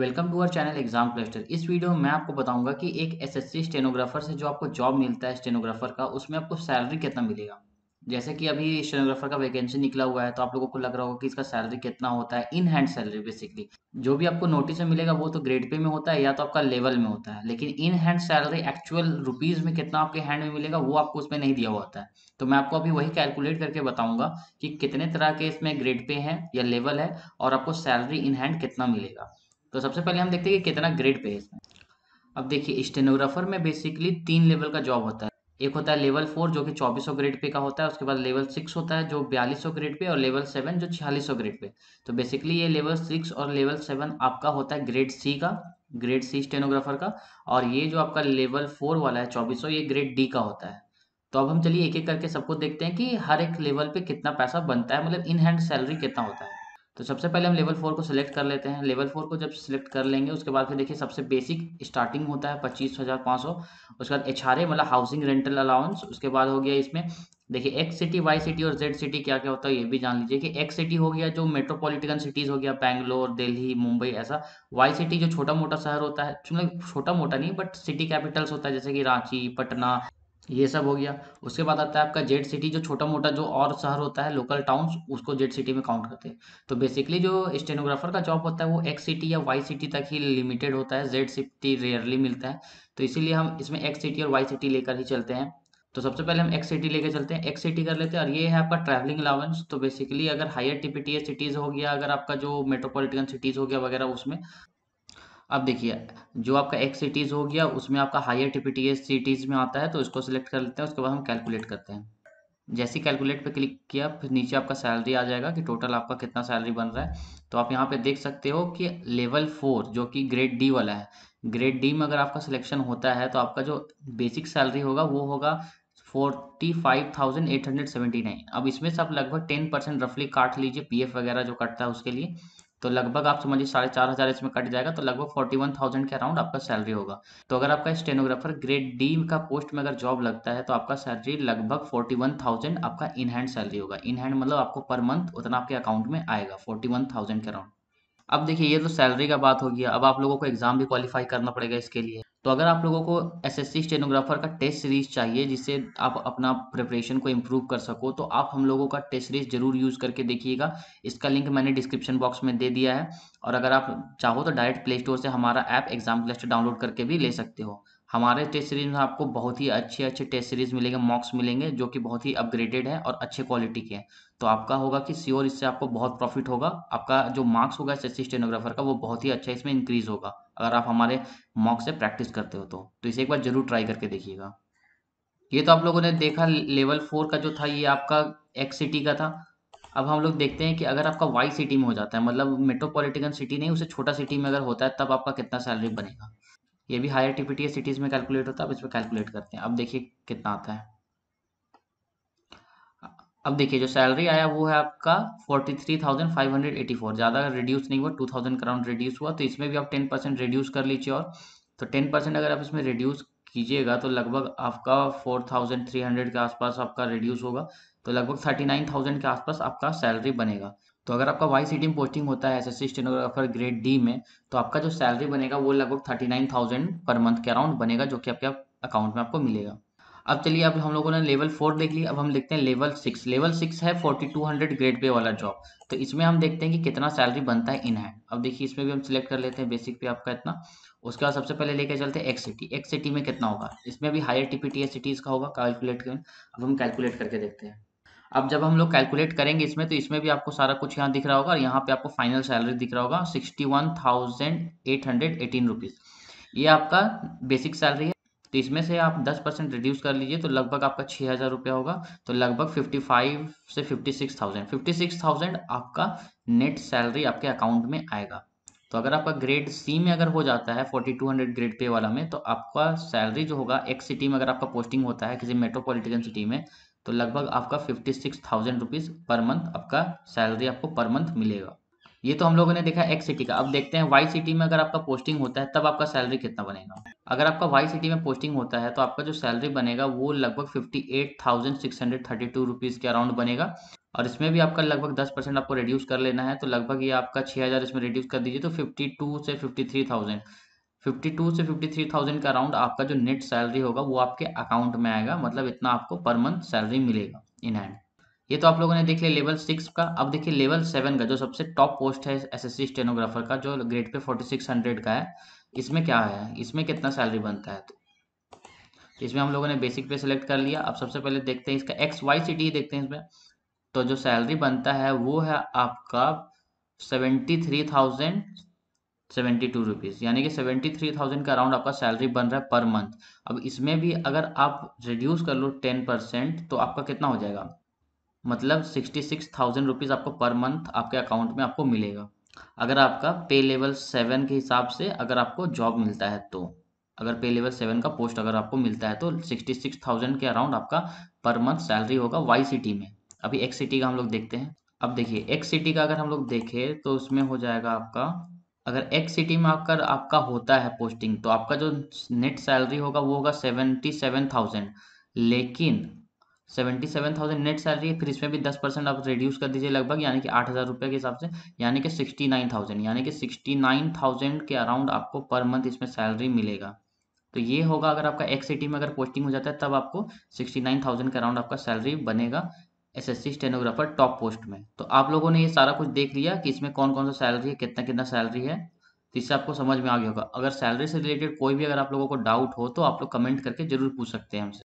welcome to our channel Exam Cluster इस video में मैं आपको बताऊंगा कि एक एसएससी स्टेनोग्राफर से जो आपको जॉब मिलता है स्टेनोग्राफर का उसमें आपको सैलरी कितना मिलेगा जैसे कि अभी स्टेनोग्राफर का वैकेंसी निकला हुआ है तो आप लोगों को लग रहा होगा कि इसका सैलरी कितना होता है इन हैंड सैलरी बेसिकली जो भी आपको नोटिस में मिलेगा वो तो ग्रेड पे में होता है या तो आपका लेवल में होता है लेकिन in hand salary actual rupees में कितना आपके हैंड में मिलेगा वो आपको उसमें नहीं दिया हुआ होता है तो मैं आपको अभी वही कैलकुलेट करके बताऊंगा कि कितने तरह के इसमें ग्रेड पे है या लेवल है और आपको सैलरी इन हैंड कितना मिलेगा तो सबसे पहले हम देखते हैं कि कितना ग्रेड पे है इसमें अब देखिए स्टेनोग्राफर में बेसिकली तीन लेवल का जॉब होता है एक होता है लेवल फोर जो कि चौबीस ग्रेड पे का होता है उसके बाद लेवल सिक्स होता है जो बयालीस ग्रेड पे और लेवल सेवन जो छियालीस ग्रेड पे तो बेसिकली ये लेवल सिक्स और लेवल सेवन आपका होता है ग्रेड सी का ग्रेड सी स्टेनोग्राफर का और ये जो आपका लेवल फोर वाला है चौबीस ये ग्रेड डी का होता है तो अब हम चलिए एक एक करके सबको देखते हैं कि हर एक लेवल पे कितना पैसा बनता है मतलब इन हैंड सैलरी कितना होता है तो सबसे पहले हम लेवल फोर को सिलेक्ट कर लेते हैं लेवल फोर को जब सिलेक्ट कर लेंगे उसके बाद फिर देखिए सबसे बेसिक स्टार्टिंग होता है पच्चीस हज़ार पाँच सौ उसके बाद एच आर ए मतलब हाउसिंग रेंटल अलाउंस उसके बाद हो गया इसमें देखिए एक्स सिटी वाई सिटी और जेड सिटी क्या क्या होता है ये भी जान लीजिए कि एक्स सिटी हो गया जो मेट्रोपॉलिटन सिटीज़ हो गया बैंगलोर दिल्ली मुंबई ऐसा वाई सिटी जो छोटा मोटा शहर होता है मतलब छोटा मोटा नहीं बट सिटी कैपिटल्स होता है जैसे कि रांची पटना ये सब हो गया उसके बाद आता है आपका जेड सिटी जो छोटा मोटा जो और शहर होता है लोकल टाउन्स उसको जेड सिटी में काउंट करते हैं तो बेसिकली जो स्टेनोग्राफर का जॉब होता है वो एक्स सिटी या वाई सिटी तक ही लिमिटेड होता है जेड सिटी रेयरली मिलता है तो इसीलिए हम इसमें एक्स सिटी और वाई सिटी लेकर ही चलते हैं तो सबसे पहले हम एक्स सिटी लेकर चलते हैं एक्स सिटी कर लेते हैं और ये है आपका ट्रैवलिंग अलाउंस तो बेसिकली अगर हायर टीपीटीए सिटीज़ हो गया अगर आपका जो मेट्रोपॉलिटन सिटीज़ हो गया वगैरह उसमें अब देखिए जो आपका एक्स सिटीज़ हो गया उसमें आपका हायर टीपीटीएस सिटीज़ में आता है तो इसको सिलेक्ट कर लेते हैं उसके बाद हम कैलकुलेट करते हैं जैसे कैलकुलेट पे क्लिक किया फिर नीचे आपका सैलरी आ जाएगा कि टोटल आपका कितना सैलरी बन रहा है तो आप यहाँ पे देख सकते हो कि लेवल फोर जो कि ग्रेड डी वाला है ग्रेड डी में अगर आपका सिलेक्शन होता है तो आपका जो बेसिक सैलरी होगा वो होगा forty five thousand eight hundred seventy nine अब इसमें से आप लगभग टेन परसेंट रफली काट लीजिए पीएफ वगैरह जो कटता है उसके लिए तो लगभग आप समझिए साढ़े चार हज़ार इसमें कट जाएगा तो लगभग फोर्टी वन थाउजेंड के अराउंड आपका सैलरी होगा तो अगर आपका स्टेनोग्राफर ग्रेड डी का पोस्ट में अगर जॉब लगता है तो आपका सैलरी लगभग फोर्टी वन थाउजेंड आपका इन हैंड सैलरी होगा इन हैंड मतलब आपको पर मंथ उतना आपके अकाउंट में आएगा फोर्टी वन थाउजेंड के अराउंड अब देखिए ये तो सैलरी का बात होगी अब आप लोगों को एग्जाम भी क्वालिफाई करना पड़ेगा इसके लिए तो अगर आप लोगों को एसएससी स्टेनोग्राफर का टेस्ट सीरीज चाहिए जिससे आप अपना प्रिपरेशन को इम्प्रूव कर सको तो आप हम लोगों का टेस्ट सीरीज जरूर यूज़ करके देखिएगा इसका लिंक मैंने डिस्क्रिप्शन बॉक्स में दे दिया है और अगर आप चाहो तो डायरेक्ट प्ले स्टोर से हमारा ऐप एग्जाम क्लस्टर डाउनलोड करके भी ले सकते हो हमारे टेस्ट सीरीज में आपको बहुत ही अच्छे अच्छे टेस्ट सीरीज मिलेंगे मॉक्स मिलेंगे जो कि बहुत ही अपग्रेडेड है और अच्छे क्वालिटी के हैं तो आपका होगा कि श्योर इससे आपको बहुत प्रॉफिट होगा आपका जो मार्क्स होगा एस स्टेनोग्राफर का वो बहुत ही अच्छा इसमें इंक्रीज होगा अगर आप हमारे मॉक्स से प्रैक्टिस करते हो तो, तो इसे एक बार जरूर ट्राई करके देखिएगा ये तो आप लोगों ने देखा लेवल फोर का जो था ये आपका एक्स सिटी का था अब हम लोग देखते हैं कि अगर आपका वाई सिटी में हो जाता है मतलब मेट्रोपॉलिटिकन सिटी नहीं उसे छोटा सिटी में अगर होता है तब आपका कितना सैलरी बनेगा ये भी हायर टीपीटी सिटीज में कैलकुलेट होता है अब इसमें कैलकुलेट करते हैं अब देखिए कितना आता है अब देखिए जो सैलरी आया वो है आपका forty three thousand five hundred eighty four ज़्यादा रिड्यूस नहीं हुआ टू थाउजेंड कराउंड रिड्यूस हुआ तो इसमें भी आप टेन परसेंट रिड्यूस कर लीजिए और तो टेन परसेंट अगर आप इसमें रिड्यूस कीजिएगा तो लगभग आपका फोर थाउजेंड थ्री हंड्रेड के आसपास आपका रिड्यूस होगा तो लगभग 39,000 के आसपास आपका सैलरी बनेगा तो अगर आपका वाई सिटी में पोस्टिंग होता है एसएससी स्टेनोग्राफर ग्रेड डी में तो आपका जो सैलरी बनेगा वो लगभग thirty nine thousand per month के अराउंड बनेगा जो कि आपके अकाउंट में आपको मिलेगा अब चलिए अब हम लोगों ने लेवल फोर देख लिया अब हम देखते हैं लेवल सिक्स लेवल सिक्स है forty two hundred grade pay वाला जॉब तो इसमें हम देखते हैं कि कितना सैलरी बनता है इन हैंड अब देखिए इसमें भी हम सिलेक्ट कर लेते हैं बेसिक पे आपका इतना उसके बाद सबसे पहले लेके चलते हैं एक्स सिटी एक्स सिटी में कितना होगा इसमें भी हायर टीपीटीएस सिटीज का होगा कैलकुलेट अब हम कैलकुलेट करके देखते हैं अब जब हम लोग कैलकुलेट करेंगे इसमें तो इसमें भी आपको सारा कुछ यहाँ दिख रहा होगा और यहाँ पे आपको फाइनल सैलरी दिख रहा होगा sixty one thousand eight hundred eighteen rupees ये आपका बेसिक सैलरी है तो इसमें से आप दस परसेंट रिड्यूस कर लीजिए तो लगभग आपका छः हज़ार रुपया होगा तो लगभग फिफ्टी फाइव से fifty six thousand fifty six thousand आपका नेट सैलरी आपके अकाउंट में आएगा तो अगर आपका ग्रेड सी में अगर हो जाता है forty two hundred grade pay वाला में तो आपका सैलरी जो होगा एक सिटी में अगर आपका पोस्टिंग होता है किसी मेट्रोपॉलिटन सिटी में तो लगभग आपका fifty six thousand rupees per month आपका सैलरी आपको पर मंथ मिलेगा ये तो हम लोगों ने देखा एक्स सिटी का अब देखते हैं वाई सिटी में अगर आपका पोस्टिंग होता है तब आपका सैलरी कितना बनेगा अगर आपका वाई सिटी में पोस्टिंग होता है तो आपका जो सैलरी बनेगा वो लगभग fifty eight thousand six hundred thirty two rupees के अराउंड बनेगा और इसमें भी आपका लगभग दस परसेंट आपको रिड्यूस कर लेना है तो लगभग ये आपका छः हज़ार इसमें रिड्यूस कर दीजिए तो फिफ्टी टू से fifty three thousand fifty two से थाउजेंड का अराउंड आपका जो नेट सैलरी होगा वो आपके अकाउंट में आएगा मतलब इतना आपको पर मंथ सैलरी मिलेगा इन हैंड ये तो आप लोगों ने देख लिया लेवल सिक्स का अब देखिए लेवल सेवन का जो सबसे टॉप पोस्ट है एस स्टेनोग्राफर का जो ग्रेड पे हंड्रेड का है इसमें क्या है इसमें कितना सैलरी बनता है तो इसमें हम लोगों ने बेसिक पे सिलेक्ट कर लिया अब सबसे पहले देखते हैं इसका एक्स वाई टी देखते हैं इसमें तो जो सैलरी बनता है वो है आपका seventy three thousand seventy two rupees यानी कि सेवेंटी थ्री थाउजेंड का अराउंड आपका सैलरी बन रहा है पर मंथ अब इसमें भी अगर आप रिड्यूस कर लो टेन परसेंट तो आपका कितना हो जाएगा मतलब सिक्सटी सिक्स थाउजेंड रुपीज़ आपको पर मंथ आपके अकाउंट में आपको मिलेगा अगर आपका पे लेवल सेवन के हिसाब से अगर आपको जॉब मिलता है तो अगर पे लेवल सेवन का पोस्ट अगर आपको मिलता है तो सिक्सटी सिक्स थाउजेंड के अराउंड आपका पर मंथ सैलरी होगा वाई सिटी में अभी एक्स सिटी का हम लोग देखते हैं अब देखिए एक्स सिटी का अगर हम लोग देखें तो उसमें हो जाएगा आपका अगर एक सिटी में आपका आपका होता है पोस्टिंग तो आपका जो नेट सैलरी होगा वो होगा सेवेंटी सेवन थाउजेंड लेकिन seventy seven thousand net salary है फिर इसमें भी दस परसेंट आप रिड्यूस कर दीजिए लगभग यानी कि आठ हज़ार रुपये के हिसाब से यानी कि सिक्सटी नाइन थाउजेंड यानी कि सिक्सटी नाइन थाउजेंड के अराउंड आपको पर मंथ इसमें सैलरी मिलेगा तो ये होगा अगर आपका एक सिटी में अगर पोस्टिंग हो जाता है तब आपको सिक्सटी नाइन थाउजेंड के अराउंड आपका सैलरी बनेगा एसएससी स्टेनोग्राफर टॉप पोस्ट में तो आप लोगों ने ये सारा कुछ देख लिया कि इसमें कौन कौन सा सैलरी है कितना कितना सैलरी है तो इससे आपको समझ में आ गया होगा अगर सैलरी से रिलेटेड कोई भी अगर आप लोगों को डाउट हो तो आप लोग कमेंट करके जरूर पूछ सकते हैं हमसे